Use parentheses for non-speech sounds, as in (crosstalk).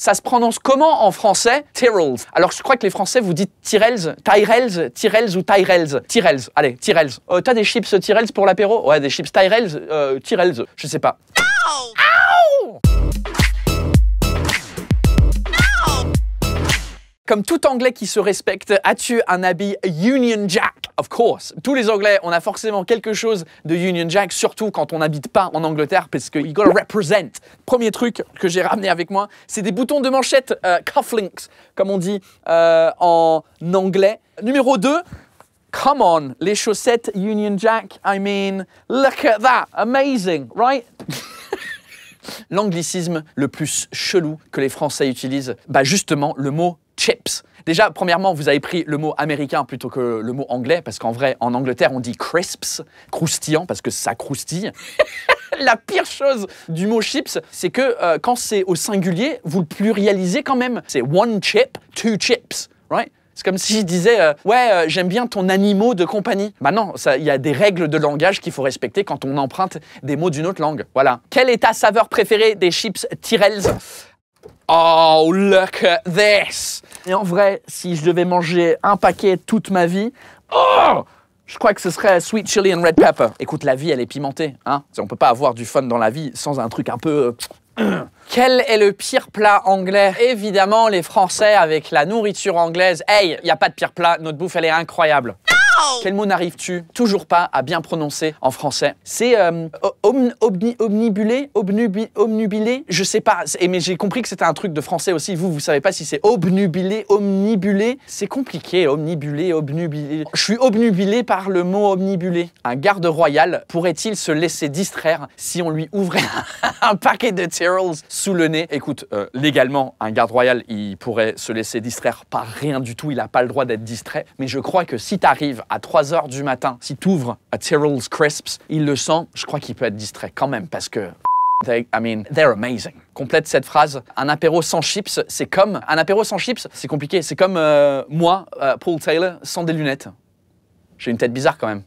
ça se prononce comment en français Tyrells. Alors je crois que les Français vous dites Tyrells, Tyrells, Tyrells ou Tyrells. Tyrells, allez, Tyrells. Euh, t'as des chips Tyrells pour l'apéro Ouais, des chips Tyrells, euh, Tyrells, je sais pas. Comme tout Anglais qui se respecte, as-tu un habit Union Jack Of course. Tous les Anglais, on a forcément quelque chose de Union Jack, surtout quand on n'habite pas en Angleterre, parce que you gotta represent. Premier truc que j'ai ramené avec moi, c'est des boutons de manchette, euh, cufflinks, comme on dit euh, en anglais. Numéro 2, Come on, les chaussettes Union Jack, I mean, look at that, amazing, right? (laughs) L'anglicisme le plus chelou que les Français utilisent, bah justement le mot chips. Déjà, premièrement, vous avez pris le mot américain plutôt que le mot anglais, parce qu'en vrai, en Angleterre, on dit crisps, croustillant, parce que ça croustille. (laughs) la pire chose du mot chips, c'est que euh, quand c'est au singulier, vous le pluralisez quand même. C'est one chip, two chips, right? C'est comme si je disais euh, ouais euh, j'aime bien ton animal de compagnie. Bah non, il y a des règles de langage qu'il faut respecter quand on emprunte des mots d'une autre langue. Voilà. Quel est ta saveur préférée des chips Tyrell's Oh, look at this! Et en vrai, si je devais manger un paquet toute ma vie, oh! Je crois que ce serait sweet chili and red pepper. Écoute, la vie, elle est pimentée, hein. On peut pas avoir du fun dans la vie sans un truc un peu euh, (clears throat) quel est le pire plat anglais Évidemment, les Français avec la nourriture anglaise. Hey, il a pas de pire plat, notre bouffe elle est incroyable. Quel mot n'arrives-tu toujours pas à bien prononcer en français C'est euh, omnibulé Obnubi, Omnubilé Je sais pas, mais j'ai compris que c'était un truc de français aussi. Vous, vous savez pas si c'est obnubilé, omnibulé C'est compliqué, omnibulé, obnubilé. Je suis obnubilé par le mot omnibulé. Un garde royal pourrait-il se laisser distraire si on lui ouvrait (laughs) un paquet de Tyrrells sous le nez Écoute, euh, légalement, un garde royal, il pourrait se laisser distraire par rien du tout. Il n'a pas le droit d'être distrait. Mais je crois que si t'arrives à 3 heures du matin, si t'ouvre à Tyrrell's Crisps, il le sent, je crois qu'il peut être distrait quand même parce que I mean, they're amazing. Complète cette phrase. Un apéro sans chips, c'est comme. Un apéro sans chips, c'est compliqué. C'est comme euh, moi, euh, Paul Taylor, sans des lunettes. J'ai une tête bizarre quand même.